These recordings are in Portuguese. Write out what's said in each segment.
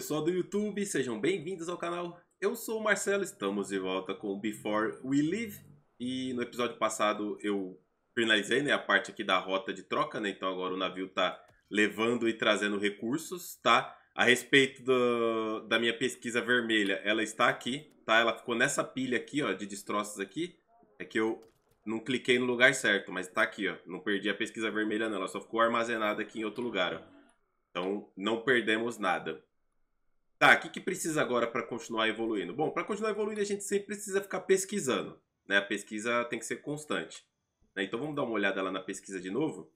pessoal do YouTube, sejam bem-vindos ao canal. Eu sou o Marcelo, estamos de volta com Before We Live. E no episódio passado eu finalizei né, a parte aqui da rota de troca, né? Então agora o navio está levando e trazendo recursos, tá? A respeito do, da minha pesquisa vermelha, ela está aqui, tá? Ela ficou nessa pilha aqui, ó, de destroços aqui. É que eu não cliquei no lugar certo, mas está aqui, ó. Não perdi a pesquisa vermelha não, ela só ficou armazenada aqui em outro lugar, ó. Então, não perdemos nada. Tá, o que, que precisa agora para continuar evoluindo? Bom, para continuar evoluindo, a gente sempre precisa ficar pesquisando. Né? A pesquisa tem que ser constante. Né? Então vamos dar uma olhada lá na pesquisa de novo.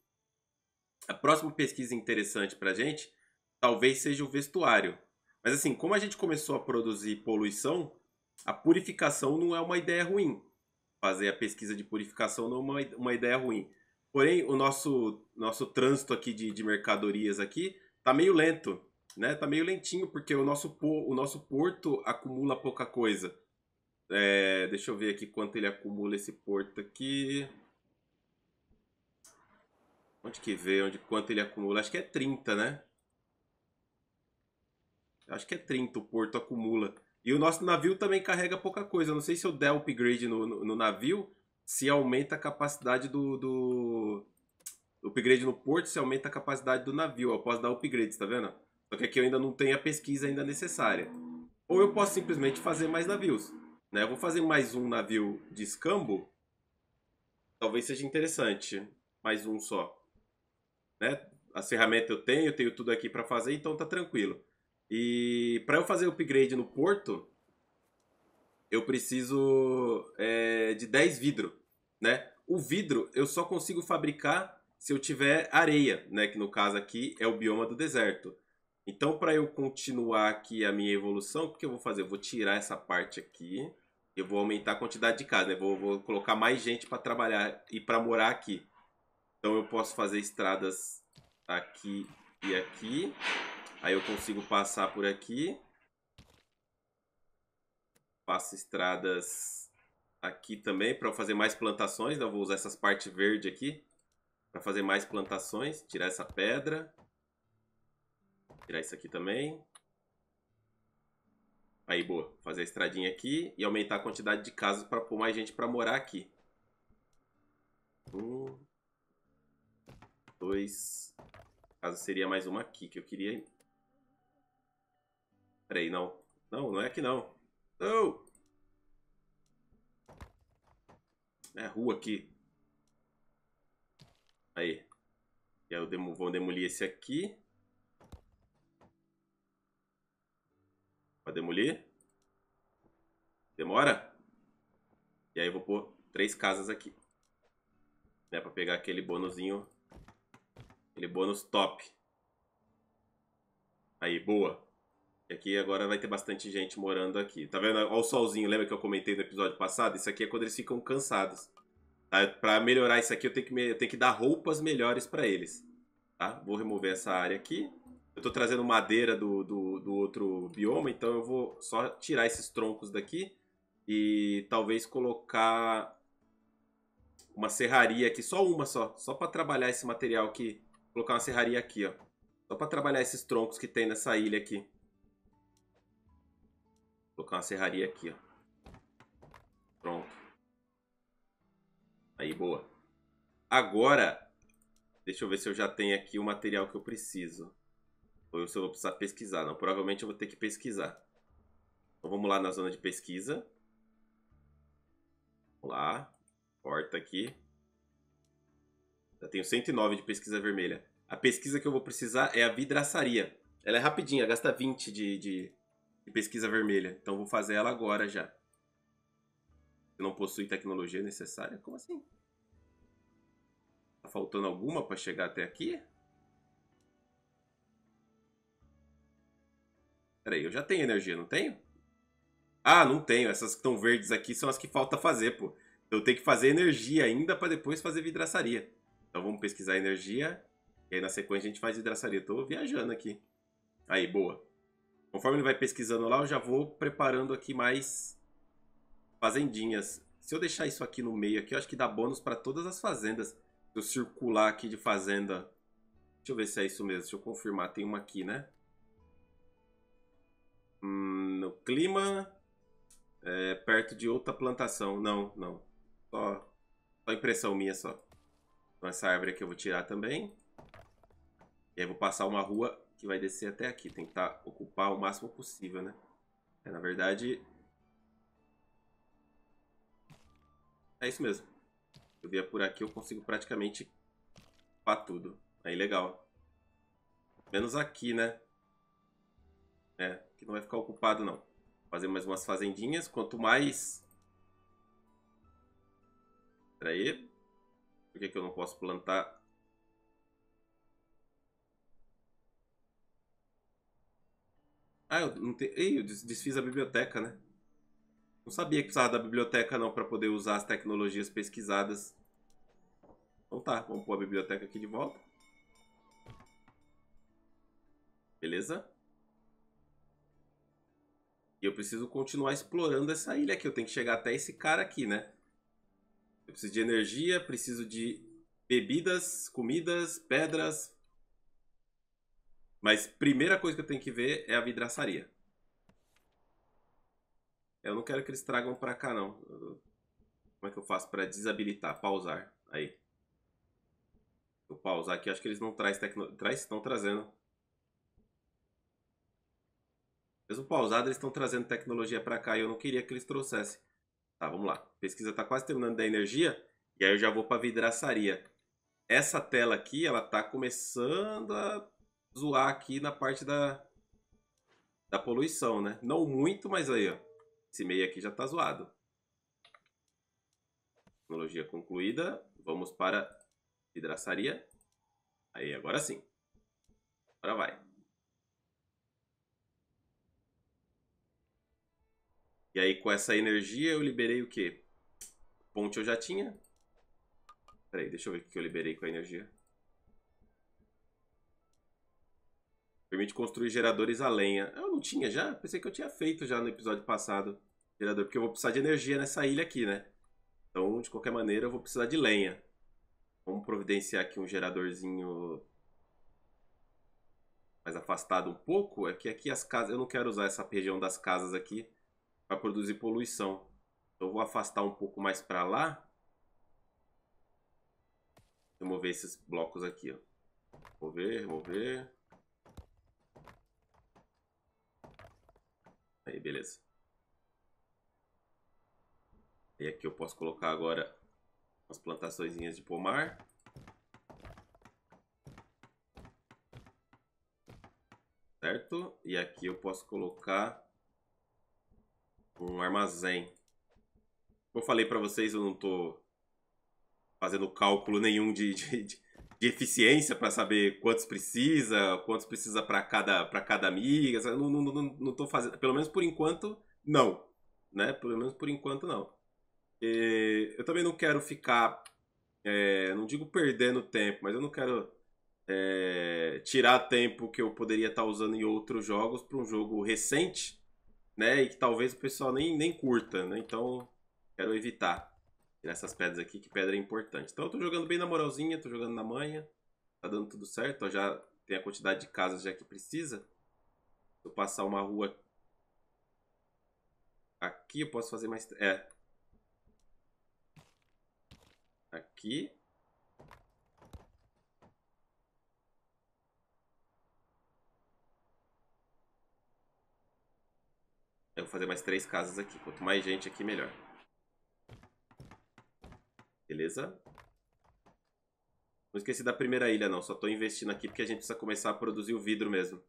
A próxima pesquisa interessante para a gente talvez seja o vestuário. Mas assim, como a gente começou a produzir poluição, a purificação não é uma ideia ruim. Fazer a pesquisa de purificação não é uma, uma ideia ruim. Porém, o nosso, nosso trânsito aqui de, de mercadorias aqui tá meio lento né? Tá meio lentinho, porque o nosso, o nosso porto acumula pouca coisa. É, deixa eu ver aqui quanto ele acumula esse porto aqui. Onde que vê? Onde, quanto ele acumula? Acho que é 30, né? Acho que é 30 o porto acumula. E o nosso navio também carrega pouca coisa. Não sei se eu der upgrade no, no, no navio, se aumenta a capacidade do, do... Upgrade no porto, se aumenta a capacidade do navio. Eu posso dar upgrade, tá vendo? Só que aqui eu ainda não tenho a pesquisa ainda necessária. Ou eu posso simplesmente fazer mais navios. Né? Eu vou fazer mais um navio de escambo. Talvez seja interessante. Mais um só. Né? A ferramenta eu tenho, eu tenho tudo aqui para fazer, então tá tranquilo. E para eu fazer o upgrade no porto, eu preciso é, de 10 vidro, né? O vidro eu só consigo fabricar se eu tiver areia, né? Que no caso aqui é o bioma do deserto. Então, para eu continuar aqui a minha evolução, o que eu vou fazer? Eu vou tirar essa parte aqui. Eu vou aumentar a quantidade de casa, né? Vou, vou colocar mais gente para trabalhar e para morar aqui. Então, eu posso fazer estradas aqui e aqui. Aí eu consigo passar por aqui. Faço estradas aqui também para fazer mais plantações. Né? Eu vou usar essas partes verdes aqui para fazer mais plantações. Tirar essa pedra. Tirar isso aqui também. Aí, boa. Fazer a estradinha aqui e aumentar a quantidade de casas para pôr mais gente para morar aqui. Um. Dois. Caso ah, seria mais uma aqui que eu queria. Peraí, não. Não, não é aqui não. Não! É rua aqui. Aí. E aí eu demo... vou demolir esse aqui. Para demolir. Demora. E aí eu vou pôr três casas aqui. Né, Para pegar aquele bônusinho. Aquele bônus top. Aí, boa. E aqui agora vai ter bastante gente morando aqui. Tá vendo? Olha o solzinho, lembra que eu comentei no episódio passado? Isso aqui é quando eles ficam cansados. Tá? melhorar isso aqui, eu tenho que, eu tenho que dar roupas melhores para eles. Tá? Vou remover essa área aqui tô trazendo madeira do, do, do outro bioma, então eu vou só tirar esses troncos daqui e talvez colocar uma serraria aqui, só uma só, só para trabalhar esse material aqui. Vou colocar uma serraria aqui, ó. Só para trabalhar esses troncos que tem nessa ilha aqui. Vou colocar uma serraria aqui, ó. Pronto. Aí, boa. Agora, deixa eu ver se eu já tenho aqui o material que eu preciso. Ou se eu vou precisar pesquisar. Não, provavelmente eu vou ter que pesquisar. Então vamos lá na zona de pesquisa. Vamos lá. Porta aqui. Já tenho 109 de pesquisa vermelha. A pesquisa que eu vou precisar é a vidraçaria. Ela é rapidinha, gasta 20 de, de, de pesquisa vermelha. Então vou fazer ela agora já. Você não possui tecnologia necessária? Como assim? Tá faltando alguma para chegar até aqui? Peraí, eu já tenho energia, não tenho? Ah, não tenho. Essas que estão verdes aqui são as que falta fazer, pô. Eu tenho que fazer energia ainda para depois fazer vidraçaria. Então vamos pesquisar energia. E aí na sequência a gente faz vidraçaria. Eu tô viajando aqui. Aí, boa. Conforme ele vai pesquisando lá, eu já vou preparando aqui mais fazendinhas. Se eu deixar isso aqui no meio aqui, eu acho que dá bônus para todas as fazendas. Se eu circular aqui de fazenda. Deixa eu ver se é isso mesmo. Deixa eu confirmar. Tem uma aqui, né? Hum, no clima, é, perto de outra plantação. Não, não. Só, só impressão minha só. Então essa árvore aqui eu vou tirar também. E aí vou passar uma rua que vai descer até aqui. Tentar ocupar o máximo possível, né? É, na verdade... É isso mesmo. Eu via por aqui, eu consigo praticamente para tudo. Aí legal. Menos aqui, né? É, que não vai ficar ocupado não. Fazer mais umas fazendinhas, quanto mais... Pera aí. Por que, que eu não posso plantar... Ah, eu não tenho Ei, eu desfiz a biblioteca, né? Não sabia que precisava da biblioteca não para poder usar as tecnologias pesquisadas. Então tá, vamos pôr a biblioteca aqui de volta. Beleza? E eu preciso continuar explorando essa ilha aqui. Eu tenho que chegar até esse cara aqui, né? Eu preciso de energia, preciso de bebidas, comidas, pedras. Mas primeira coisa que eu tenho que ver é a vidraçaria. Eu não quero que eles tragam pra cá, não. Como é que eu faço pra desabilitar? Pausar. Aí. Vou pausar aqui. Acho que eles não traz tecnologia. Traz, estão trazendo. Mesmo pausado, eles estão trazendo tecnologia para cá e eu não queria que eles trouxessem. Tá, vamos lá. A pesquisa está quase terminando da energia e aí eu já vou para vidraçaria. Essa tela aqui, ela está começando a zoar aqui na parte da, da poluição, né? Não muito, mas aí, ó. Esse meio aqui já está zoado. Tecnologia concluída. Vamos para vidraçaria. Aí, agora sim. Agora vai. E aí com essa energia eu liberei o quê? Ponte eu já tinha. Peraí, deixa eu ver o que eu liberei com a energia. Permite construir geradores a lenha. Ah, eu não tinha já? Pensei que eu tinha feito já no episódio passado. Gerador, porque eu vou precisar de energia nessa ilha aqui, né? Então, de qualquer maneira, eu vou precisar de lenha. Vamos providenciar aqui um geradorzinho mais afastado um pouco. É que aqui as casas... Eu não quero usar essa região das casas aqui vai produzir poluição. Então, eu vou afastar um pouco mais para lá. Remover esses blocos aqui, ó. Remover, remover. Aí, beleza. E aqui eu posso colocar agora as plantaçõezinhas de pomar. Certo? E aqui eu posso colocar Tipo, um armazém. Como eu falei para vocês, eu não tô fazendo cálculo nenhum de, de, de eficiência para saber quantos precisa, quantos precisa para cada para cada amiga. Não, não, não, não tô fazendo, pelo menos por enquanto, não, né? Pelo menos por enquanto não. E eu também não quero ficar, é, não digo perdendo tempo, mas eu não quero é, tirar tempo que eu poderia estar tá usando em outros jogos para um jogo recente né? E que talvez o pessoal nem, nem curta, né? Então, quero evitar essas pedras aqui, que pedra é importante. Então eu tô jogando bem na moralzinha, tô jogando na manha, tá dando tudo certo, ó, já tem a quantidade de casas já que precisa. Se eu passar uma rua aqui, eu posso fazer mais... É. Aqui. Eu vou fazer mais três casas aqui. Quanto mais gente aqui, melhor. Beleza? Não esqueci da primeira ilha, não. Só tô investindo aqui porque a gente precisa começar a produzir o vidro mesmo.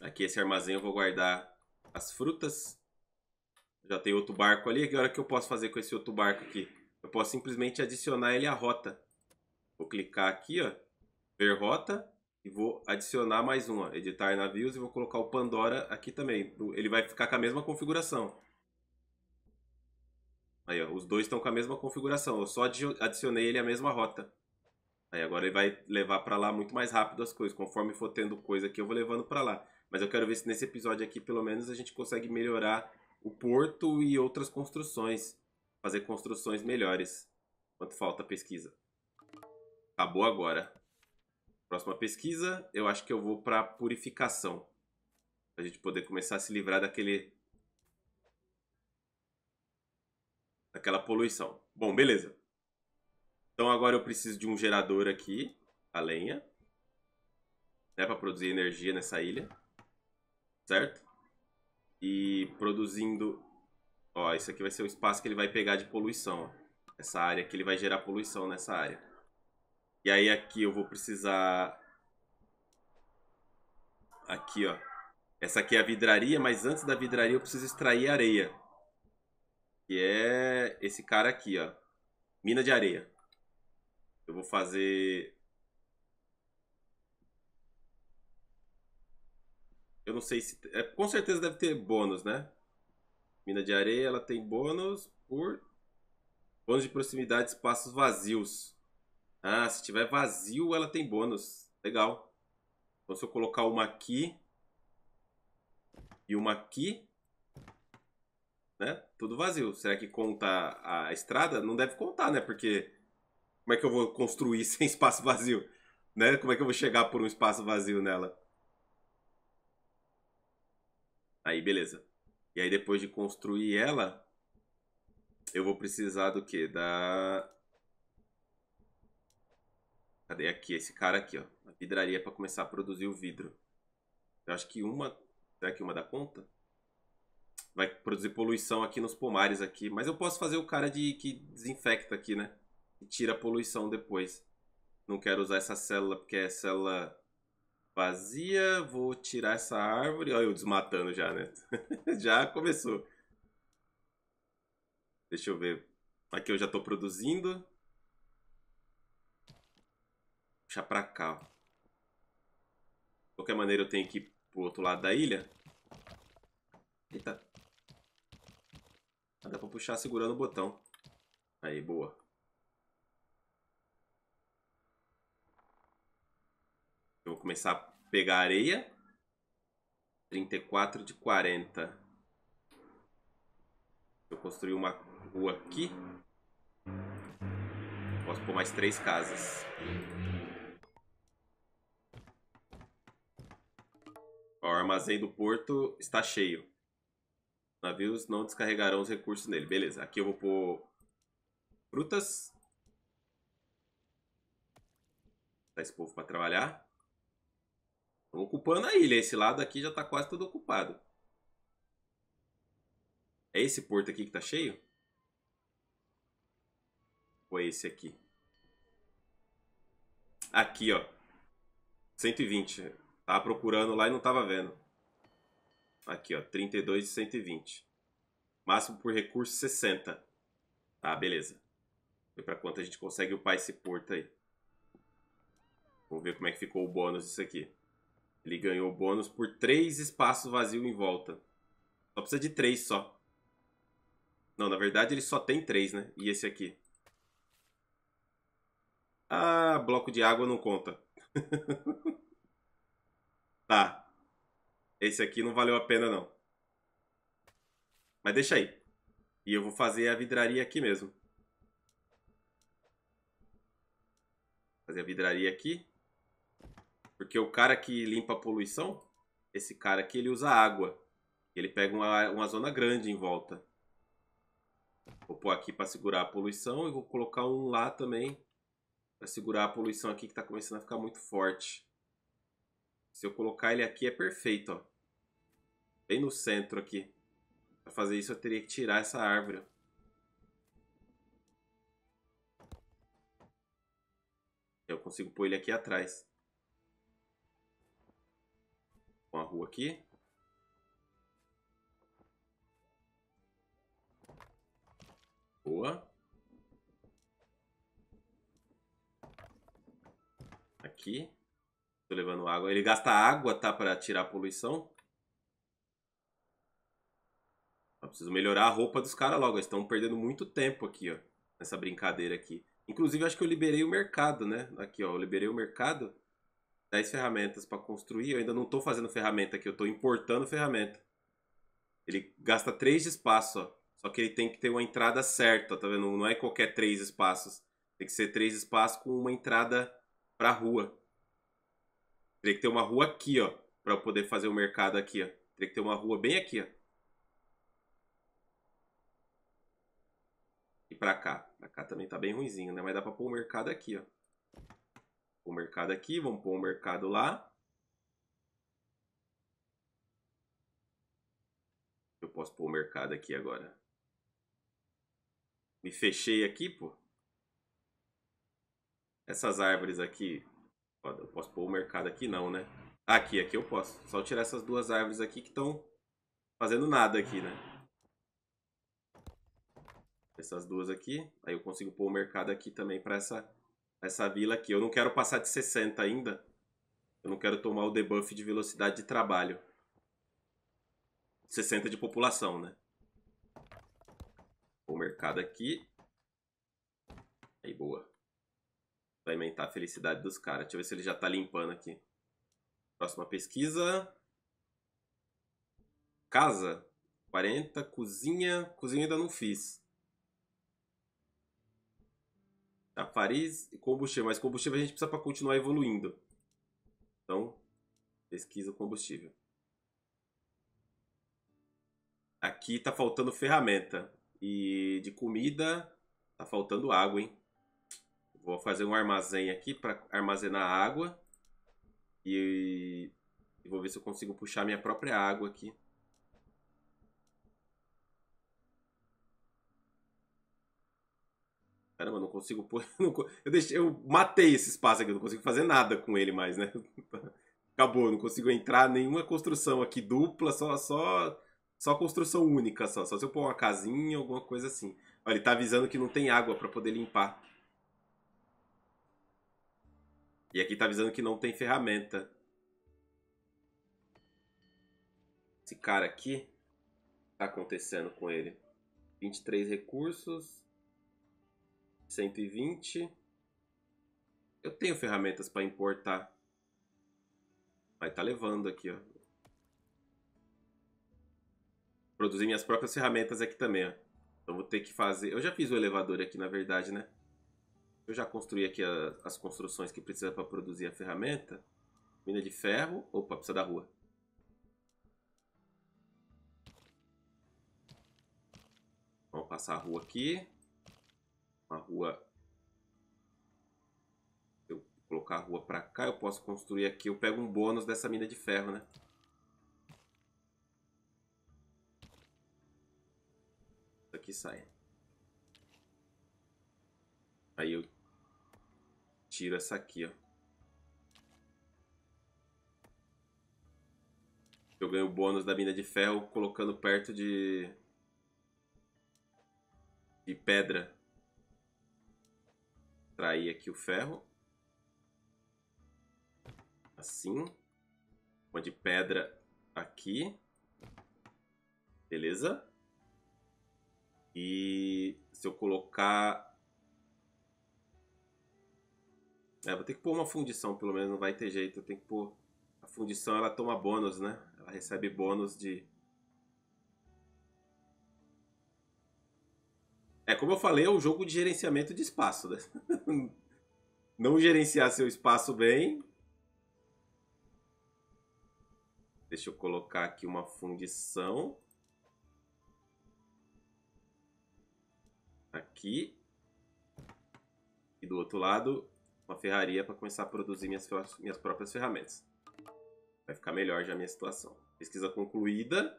Aqui esse armazém eu vou guardar as frutas. Já tem outro barco ali. Agora o que eu posso fazer com esse outro barco aqui? Eu posso simplesmente adicionar ele à rota. Vou clicar aqui, ó. Ver rota e vou adicionar mais uma, editar navios, e vou colocar o Pandora aqui também. Ele vai ficar com a mesma configuração. Aí, ó, os dois estão com a mesma configuração, eu só adicionei ele a mesma rota. Aí agora ele vai levar para lá muito mais rápido as coisas, conforme for tendo coisa aqui eu vou levando para lá. Mas eu quero ver se nesse episódio aqui pelo menos a gente consegue melhorar o porto e outras construções, fazer construções melhores. Quanto falta a pesquisa? Acabou agora. Próxima pesquisa, eu acho que eu vou para purificação. a gente poder começar a se livrar daquele daquela poluição. Bom, beleza. Então agora eu preciso de um gerador aqui, a lenha, né, para produzir energia nessa ilha, certo? E produzindo, ó, isso aqui vai ser o espaço que ele vai pegar de poluição, ó. essa área que ele vai gerar poluição nessa área. E aí aqui eu vou precisar... Aqui, ó. Essa aqui é a vidraria, mas antes da vidraria eu preciso extrair areia. Que é esse cara aqui, ó. Mina de areia. Eu vou fazer... Eu não sei se... É, com certeza deve ter bônus, né? Mina de areia, ela tem bônus por... Bônus de proximidade, espaços vazios. Ah, se tiver vazio, ela tem bônus. Legal. Então, se eu colocar uma aqui e uma aqui, né? Tudo vazio. Será que conta a estrada? Não deve contar, né? Porque como é que eu vou construir sem espaço vazio? Né? Como é que eu vou chegar por um espaço vazio nela? Aí, beleza. E aí, depois de construir ela, eu vou precisar do quê? Da Cadê aqui? Esse cara aqui, ó. A vidraria para começar a produzir o vidro. Eu acho que uma... Será que uma dá conta? Vai produzir poluição aqui nos pomares aqui. Mas eu posso fazer o cara de que desinfecta aqui, né? E tira a poluição depois. Não quero usar essa célula porque é célula vazia. Vou tirar essa árvore. Olha eu desmatando já, né? já começou. Deixa eu ver. Aqui eu já estou produzindo puxar pra cá. De qualquer maneira, eu tenho que ir pro outro lado da ilha. Eita. Ah, dá pra puxar segurando o botão. Aí, boa. Eu vou começar a pegar areia. 34 de 40. Eu construí uma rua aqui. Posso pôr mais três casas. O armazém do porto está cheio. Navios não descarregarão os recursos nele. Beleza, aqui eu vou pôr frutas. Tá esse povo para trabalhar. Estão ocupando a ilha. Esse lado aqui já está quase todo ocupado. É esse porto aqui que está cheio? Ou é esse aqui? Aqui, ó. 120. Tava procurando lá e não tava vendo. Aqui, ó, 32 de 120. Máximo por recurso 60. Tá, beleza. Foi pra quanto a gente consegue upar esse porto aí. Vamos ver como é que ficou o bônus disso aqui. Ele ganhou o bônus por 3 espaços vazios em volta. Só precisa de 3 só. Não, na verdade ele só tem 3, né? E esse aqui. Ah, bloco de água não conta. Tá. Esse aqui não valeu a pena, não. Mas deixa aí. E eu vou fazer a vidraria aqui mesmo. Fazer a vidraria aqui. Porque o cara que limpa a poluição, esse cara aqui, ele usa água. Ele pega uma, uma zona grande em volta. Vou pôr aqui para segurar a poluição e vou colocar um lá também para segurar a poluição aqui que está começando a ficar muito forte. Se eu colocar ele aqui é perfeito, ó. Bem no centro aqui. Para fazer isso eu teria que tirar essa árvore. Eu consigo pôr ele aqui atrás. Uma rua aqui. Boa. Aqui. Tô levando água. Ele gasta água, tá? Pra tirar a poluição. Eu preciso melhorar a roupa dos caras logo. Eles estão perdendo muito tempo aqui, ó. Nessa brincadeira aqui. Inclusive, acho que eu liberei o mercado, né? Aqui, ó. Eu liberei o mercado. 10 ferramentas para construir. Eu ainda não tô fazendo ferramenta aqui. Eu tô importando ferramenta. Ele gasta 3 de espaço, ó. Só que ele tem que ter uma entrada certa, tá vendo? Não é qualquer 3 espaços. Tem que ser 3 espaços com uma entrada pra rua. Teria que ter uma rua aqui, ó, para eu poder fazer o um mercado aqui, ó. Teria que ter uma rua bem aqui, ó. E para cá. Pra cá também tá bem ruinzinho, né? Mas dá para pôr o um mercado aqui, ó. Pôr o um mercado aqui, vamos pôr o mercado lá. Eu posso pôr o mercado aqui agora. Me fechei aqui, pô. Essas árvores aqui eu posso pôr o mercado aqui? Não, né? Aqui, aqui eu posso. Só tirar essas duas árvores aqui que estão fazendo nada aqui, né? Essas duas aqui. Aí eu consigo pôr o mercado aqui também para essa, essa vila aqui. Eu não quero passar de 60 ainda. Eu não quero tomar o debuff de velocidade de trabalho. 60 de população, né? Pôr o mercado aqui. Aí, boa aumentar a felicidade dos caras. Deixa eu ver se ele já tá limpando aqui. Próxima pesquisa. Casa. 40. Cozinha. Cozinha ainda não fiz. Chafariz tá, e combustível. Mas combustível a gente precisa para continuar evoluindo. Então, pesquisa combustível. Aqui tá faltando ferramenta. E de comida, tá faltando água, hein? Vou fazer um armazém aqui para armazenar água. E, e vou ver se eu consigo puxar minha própria água aqui. Caramba, eu não consigo pôr. Não, eu, deixei, eu matei esse espaço aqui, não consigo fazer nada com ele mais, né? Acabou, não consigo entrar nenhuma construção aqui dupla, só só só construção única só. Só se eu pôr uma casinha, alguma coisa assim. Olha, ele tá avisando que não tem água para poder limpar. E aqui tá avisando que não tem ferramenta. Esse cara aqui tá acontecendo com ele. 23 recursos. 120. Eu tenho ferramentas para importar. Vai tá levando aqui, ó. Produzir minhas próprias ferramentas aqui também, ó. Então vou ter que fazer... Eu já fiz o elevador aqui, na verdade, né? eu já construí aqui a, as construções que precisa para produzir a ferramenta. Mina de ferro. Opa, precisa da rua. Vamos passar a rua aqui. Uma rua... Se eu colocar a rua para cá, eu posso construir aqui. Eu pego um bônus dessa mina de ferro, né? Isso aqui sai. Aí eu tiro essa aqui, ó. Eu ganho o bônus da mina de ferro colocando perto de... De pedra. Trair aqui o ferro. Assim. Uma de pedra aqui. Beleza? E se eu colocar É, vou ter que pôr uma fundição, pelo menos, não vai ter jeito. Tem que pôr. A fundição ela toma bônus, né? Ela recebe bônus de. É, como eu falei, é um jogo de gerenciamento de espaço, né? não gerenciar seu espaço bem. Deixa eu colocar aqui uma fundição. Aqui. E do outro lado, uma ferraria para começar a produzir minhas, minhas próprias ferramentas. Vai ficar melhor já a minha situação. Pesquisa concluída.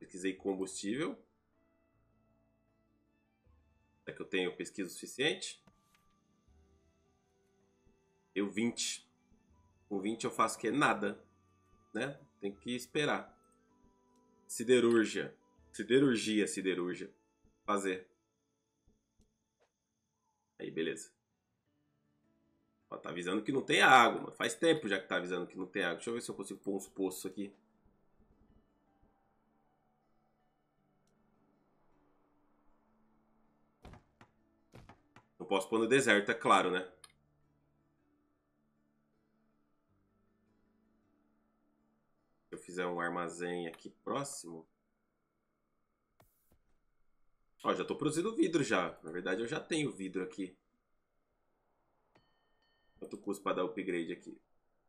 Pesquisei combustível. Será é que eu tenho pesquisa suficiente? Eu 20. Com 20 eu faço o que? Nada. Né? Tem que esperar. Siderurgia. Siderurgia, siderurgia. Fazer. Aí, beleza. Ó, tá avisando que não tem água, mano. Faz tempo já que tá avisando que não tem água. Deixa eu ver se eu consigo pôr uns poços aqui. Não posso pôr no deserto, é claro, né? Se eu fizer um armazém aqui próximo... Ó, já tô produzindo vidro já. Na verdade, eu já tenho vidro aqui. Quanto custa pra dar upgrade aqui?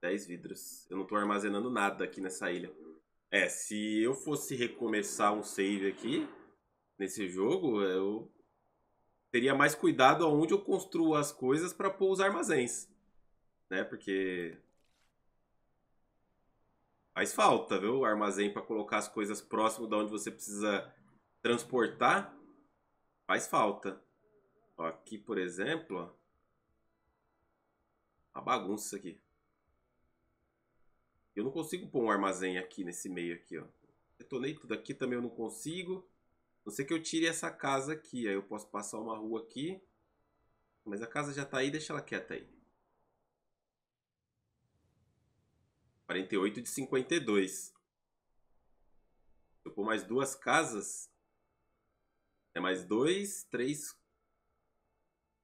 10 vidros. Eu não tô armazenando nada aqui nessa ilha. É, se eu fosse recomeçar um save aqui, nesse jogo, eu teria mais cuidado aonde eu construo as coisas para pôr os armazéns. Né, porque... Faz falta, viu, o armazém para colocar as coisas próximo da onde você precisa transportar. Faz falta. Ó, aqui, por exemplo, ó, uma tá bagunça isso aqui. Eu não consigo pôr um armazém aqui nesse meio aqui, ó. Detonei tudo aqui também eu não consigo. A não ser que eu tire essa casa aqui, aí eu posso passar uma rua aqui. Mas a casa já tá aí, deixa ela quieta aí. 48 de 52. Se eu pôr mais duas casas, é mais dois três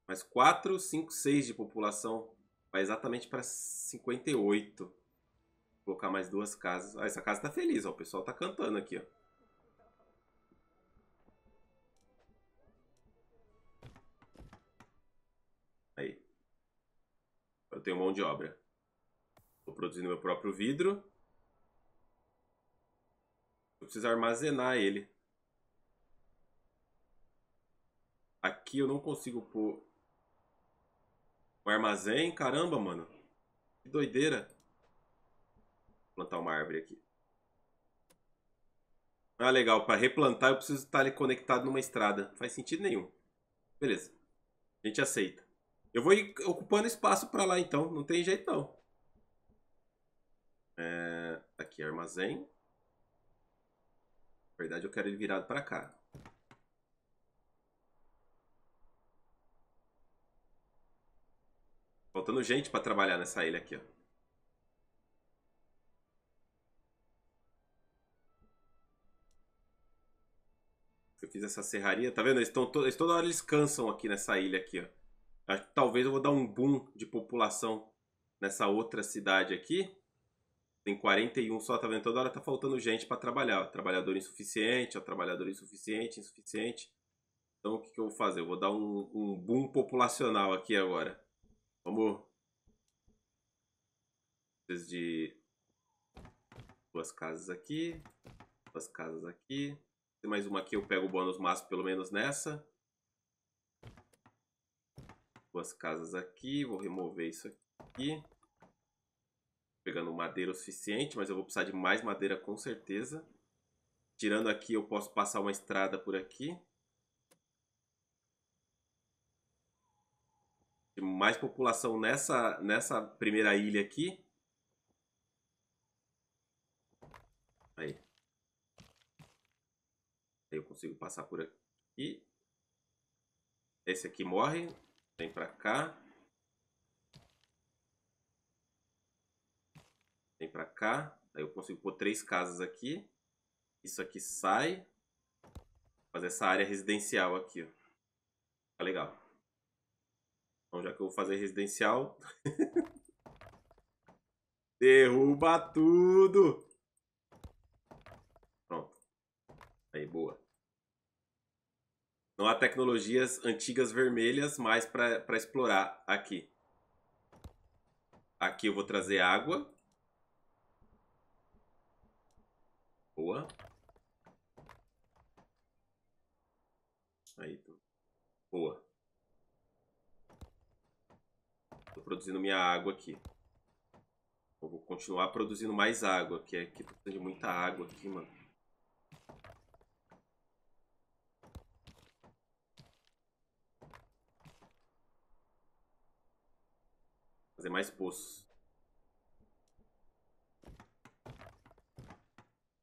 mais quatro cinco seis de população. Vai exatamente para 58. Vou colocar mais duas casas. Ah, essa casa tá feliz, ó. O pessoal tá cantando aqui, ó. Aí. Eu tenho mão de obra. Estou produzindo meu próprio vidro. Eu preciso armazenar ele. Aqui eu não consigo pôr um armazém. Caramba, mano. Que doideira. Vou plantar uma árvore aqui. Ah, legal. Para replantar, eu preciso estar ali conectado numa estrada. Não faz sentido nenhum. Beleza. A gente aceita. Eu vou ir ocupando espaço para lá, então. Não tem jeito, não. É... Aqui, armazém. Na verdade, eu quero ele virado para cá. Faltando gente para trabalhar nessa ilha aqui, ó. Eu fiz essa serraria, tá vendo? Eles estão to... toda hora eles cansam aqui nessa ilha aqui, ó. Acho que talvez eu vou dar um boom de população nessa outra cidade aqui. Tem 41 só, tá vendo? Toda hora tá faltando gente para trabalhar. Ó. Trabalhador insuficiente, ó. trabalhador insuficiente, insuficiente. Então o que, que eu vou fazer? Eu vou dar um, um boom populacional aqui agora. Vamos. Preciso de duas casas aqui. Duas casas aqui. Tem mais uma aqui, eu pego o bônus máximo pelo menos nessa. Duas casas aqui. Vou remover isso aqui. Pegando madeira o suficiente, mas eu vou precisar de mais madeira com certeza. Tirando aqui, eu posso passar uma estrada por aqui. mais população nessa, nessa primeira ilha aqui. Aí. Aí eu consigo passar por aqui. Esse aqui morre. Vem pra cá. Vem pra cá. Aí eu consigo pôr três casas aqui. Isso aqui sai. Fazer essa área residencial aqui. Ó. Tá legal. Então, já que eu vou fazer residencial... Derruba tudo! Pronto. Aí, boa. Não há tecnologias antigas vermelhas mais para explorar aqui. Aqui eu vou trazer água. Boa. Aí, então. boa. produzindo minha água aqui. Eu vou continuar produzindo mais água, que é que precisa de muita água aqui, mano. Fazer mais poços.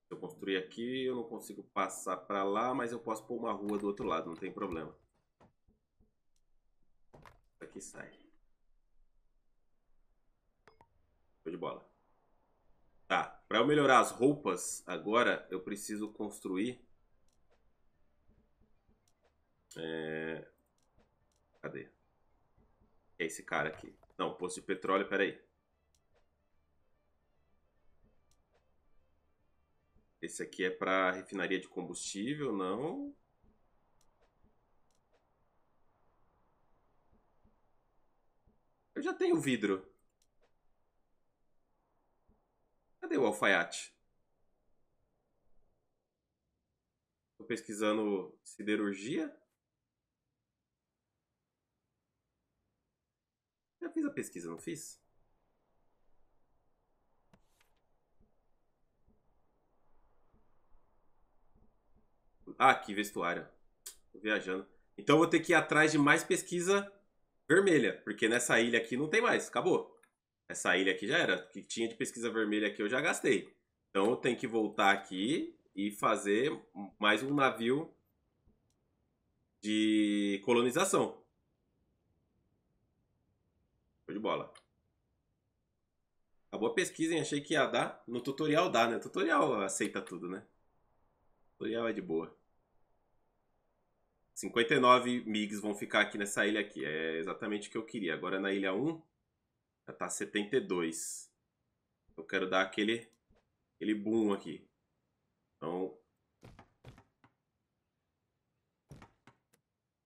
Se eu construir aqui, eu não consigo passar pra lá, mas eu posso pôr uma rua do outro lado, não tem problema. Aqui sai. de bola. Tá, para eu melhorar as roupas agora, eu preciso construir... É... Cadê? É esse cara aqui. Não, posto de petróleo, peraí. Esse aqui é para refinaria de combustível, não. Eu já tenho vidro. Cadê o alfaiate? Tô pesquisando siderurgia. Já fiz a pesquisa, não fiz? Ah, aqui, vestuário. Tô viajando. Então vou ter que ir atrás de mais pesquisa vermelha, porque nessa ilha aqui não tem mais, acabou essa ilha aqui já era. O que tinha de pesquisa vermelha aqui eu já gastei. Então eu tenho que voltar aqui e fazer mais um navio de colonização. Show de bola. Acabou a pesquisa, hein? Achei que ia dar. No tutorial dá, né? Tutorial aceita tudo, né? Tutorial é de boa. 59 MIGs vão ficar aqui nessa ilha aqui. É exatamente o que eu queria. Agora na ilha 1, já tá 72. Eu quero dar aquele, aquele boom aqui. Então...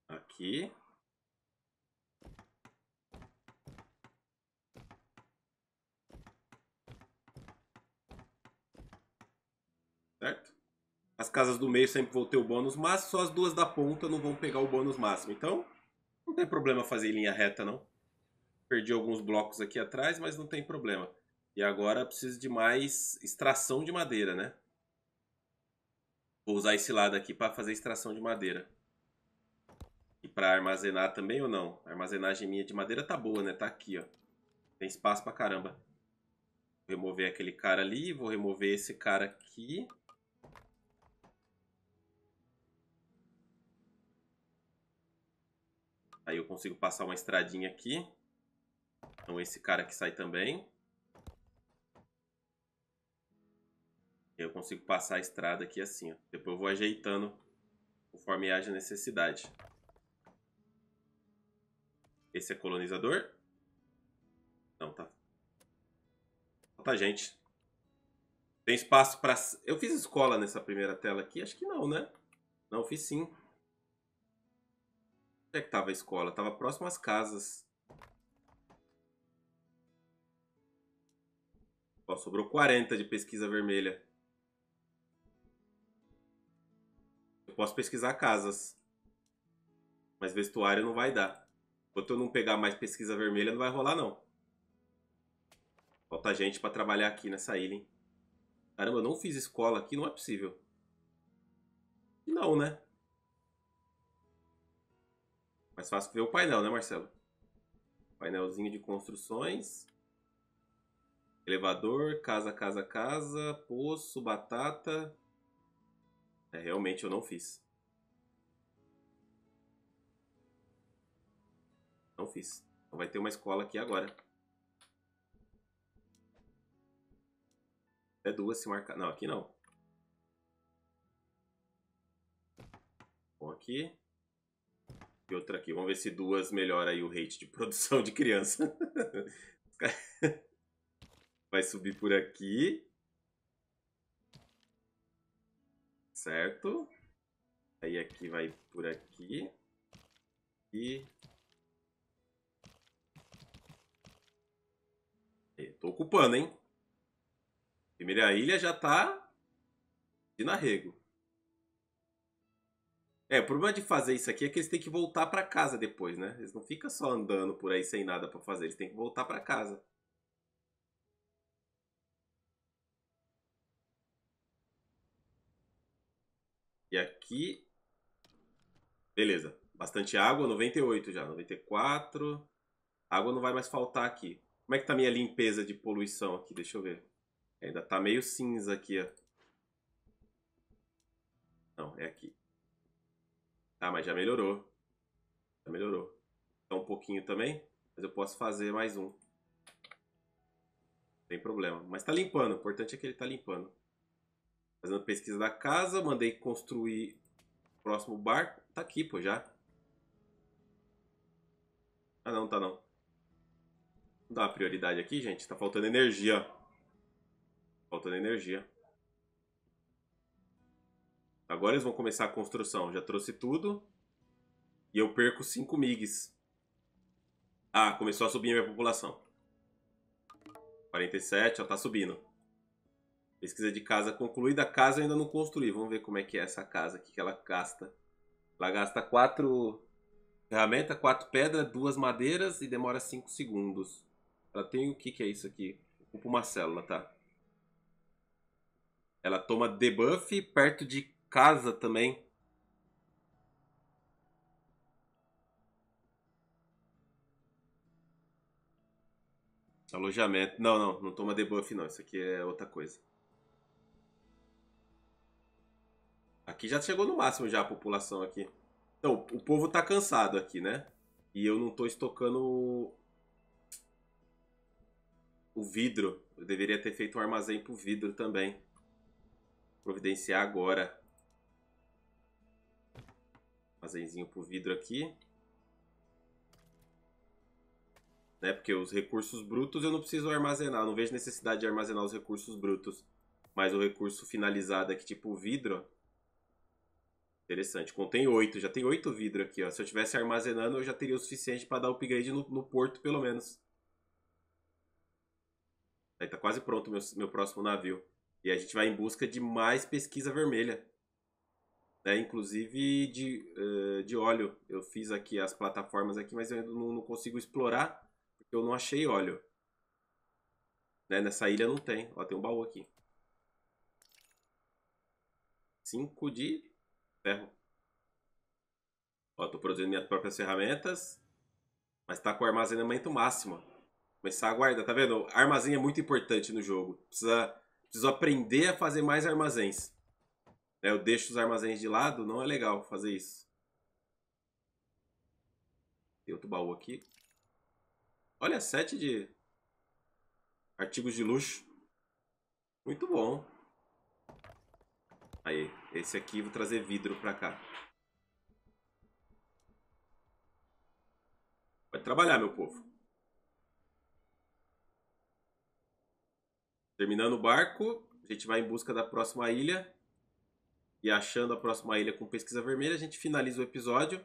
Aqui. Certo? As casas do meio sempre vão ter o bônus máximo, só as duas da ponta não vão pegar o bônus máximo. Então, não tem problema fazer em linha reta, não. Perdi alguns blocos aqui atrás, mas não tem problema. E agora preciso de mais extração de madeira, né? Vou usar esse lado aqui para fazer extração de madeira. E para armazenar também ou não? A armazenagem minha de madeira tá boa, né? Tá aqui, ó. Tem espaço para caramba. Vou remover aquele cara ali, vou remover esse cara aqui. Aí eu consigo passar uma estradinha aqui. Então esse cara aqui sai também. Eu consigo passar a estrada aqui assim, ó. Depois eu vou ajeitando conforme haja necessidade. Esse é colonizador? Não, tá. Falta gente. Tem espaço para... Eu fiz escola nessa primeira tela aqui? Acho que não, né? Não, fiz sim. Onde é que tava a escola? Tava próximo às casas. Ó, sobrou 40 de pesquisa vermelha. Eu posso pesquisar casas. Mas vestuário não vai dar. Enquanto eu não pegar mais pesquisa vermelha, não vai rolar, não. Falta gente para trabalhar aqui nessa ilha, hein? Caramba, eu não fiz escola aqui, não é possível. Não, né? Mais fácil ver o painel, né, Marcelo? Painelzinho de construções. Elevador, casa, casa, casa, poço, batata. É, realmente eu não fiz. Não fiz. Então vai ter uma escola aqui agora. É duas se marcar. Não, aqui não. Bom, aqui. E outra aqui. Vamos ver se duas melhora aí o rate de produção de criança vai subir por aqui. Certo? Aí aqui vai por aqui. E... e tô ocupando, hein? Primeira ilha já tá de narrego. É, o problema de fazer isso aqui é que eles têm que voltar para casa depois, né? Eles não ficam só andando por aí sem nada para fazer, eles têm que voltar para casa. aqui. Beleza. Bastante água, 98 já, 94. água não vai mais faltar aqui. Como é que tá a minha limpeza de poluição aqui? Deixa eu ver. Ainda tá meio cinza aqui, ó. Não, é aqui. Ah, mas já melhorou. Já melhorou. Então um pouquinho também, mas eu posso fazer mais um. Sem tem problema. Mas tá limpando, o importante é que ele tá limpando fazendo pesquisa da casa, mandei construir o próximo barco. Tá aqui, pô, já. Ah, não, tá não. Dá uma prioridade aqui, gente. Tá faltando energia. Faltando energia. Agora eles vão começar a construção. Já trouxe tudo. E eu perco 5 MIGs. Ah, começou a subir a minha população. 47, já tá subindo. Pesquisa de casa concluída. Casa eu ainda não construí. Vamos ver como é que é essa casa aqui que ela gasta. Ela gasta quatro ferramentas, quatro pedras, duas madeiras e demora 5 segundos. Ela tem o que que é isso aqui? Ocupa tipo uma célula, tá? Ela toma debuff perto de casa também. Alojamento. Não, não, não toma debuff não. Isso aqui é outra coisa. Aqui já chegou no máximo já a população aqui. Então, o povo tá cansado aqui, né? E eu não tô estocando o vidro. Eu deveria ter feito um armazém pro vidro também. Providenciar agora. Armazenzinho pro vidro aqui. Né? Porque os recursos brutos eu não preciso armazenar. Eu não vejo necessidade de armazenar os recursos brutos. Mas o recurso finalizado aqui, tipo o vidro, Interessante. Contém oito, já tem oito vidros aqui, ó. Se eu estivesse armazenando, eu já teria o suficiente para dar upgrade no, no porto, pelo menos. Aí tá quase pronto meu, meu próximo navio. E a gente vai em busca de mais pesquisa vermelha. Né? Inclusive de, uh, de óleo. Eu fiz aqui as plataformas aqui, mas eu ainda não, não consigo explorar, porque eu não achei óleo. Né? Nessa ilha não tem. Ó, tem um baú aqui. cinco de ferro. Ó, tô produzindo minhas próprias ferramentas, mas tá com armazenamento máximo. Começar a guardar, tá vendo? Armazém é muito importante no jogo. Precisa, preciso aprender a fazer mais armazéns. É, eu deixo os armazéns de lado, não é legal fazer isso. Tem outro baú aqui. Olha, sete de artigos de luxo. Muito bom. Aí, esse aqui vou trazer vidro pra cá. Vai trabalhar, meu povo. Terminando o barco, a gente vai em busca da próxima ilha. E achando a próxima ilha com pesquisa vermelha, a gente finaliza o episódio.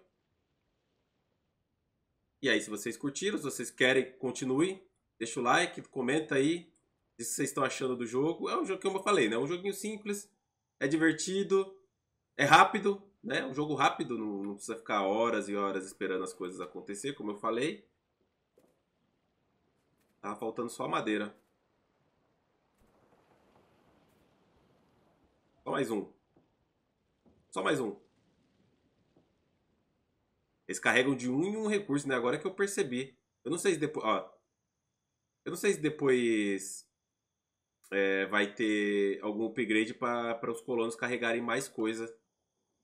E aí, se vocês curtiram, se vocês querem que continue, deixa o like, comenta aí. Diz o que vocês estão achando do jogo. É um jogo que eu falei, né? É um joguinho simples é divertido, é rápido, né? É um jogo rápido, não, não precisa ficar horas e horas esperando as coisas acontecer, como eu falei. Tava tá faltando só a madeira. Só mais um. Só mais um. Eles carregam de um em um recurso, né? Agora que eu percebi. Eu não sei se depois... Ó. Eu não sei se depois é, vai ter algum upgrade para os colonos carregarem mais coisa.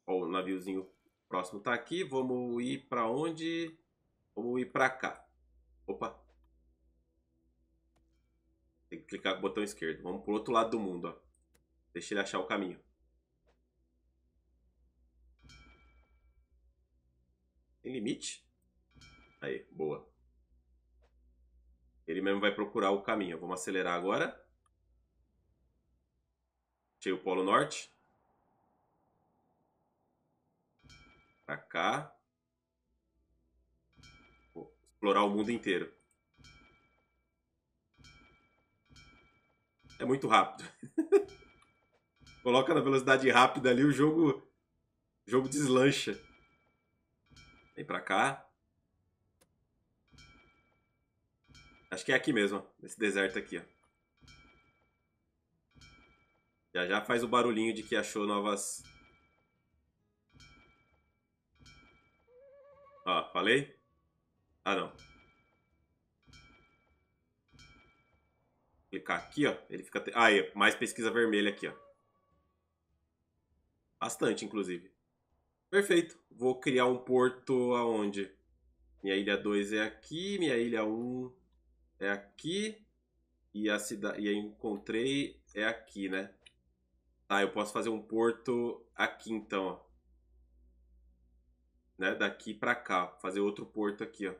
Ó, o naviozinho próximo tá aqui. Vamos ir para onde? Vamos ir para cá. Opa. Tem que clicar com o botão esquerdo. Vamos para o outro lado do mundo, ó. Deixa ele achar o caminho. Tem limite? Aí, boa. Ele mesmo vai procurar o caminho. Vamos acelerar agora. Tinha o Polo Norte. Pra cá. Vou explorar o mundo inteiro. É muito rápido. Coloca na velocidade rápida ali, o jogo, o jogo deslancha. Vem pra cá. Acho que é aqui mesmo, nesse deserto aqui, ó. Já já faz o barulhinho de que achou novas... Ó, ah, falei? Ah, não. Clicar aqui, ó. Ele fica... Te... Ah, mais pesquisa vermelha aqui, ó. Bastante, inclusive. Perfeito. Vou criar um porto aonde? Minha ilha 2 é aqui, minha ilha 1 um é aqui. E a cidade... E a encontrei é aqui, né? Ah, eu posso fazer um porto aqui então, ó. Né? Daqui pra cá. Fazer outro porto aqui, ó.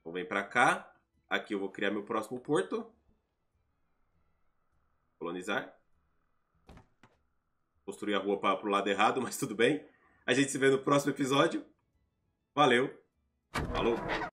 Então vem pra cá. Aqui eu vou criar meu próximo porto. Colonizar. Construir a rua pra, pro lado errado, mas tudo bem. A gente se vê no próximo episódio. Valeu. Falou.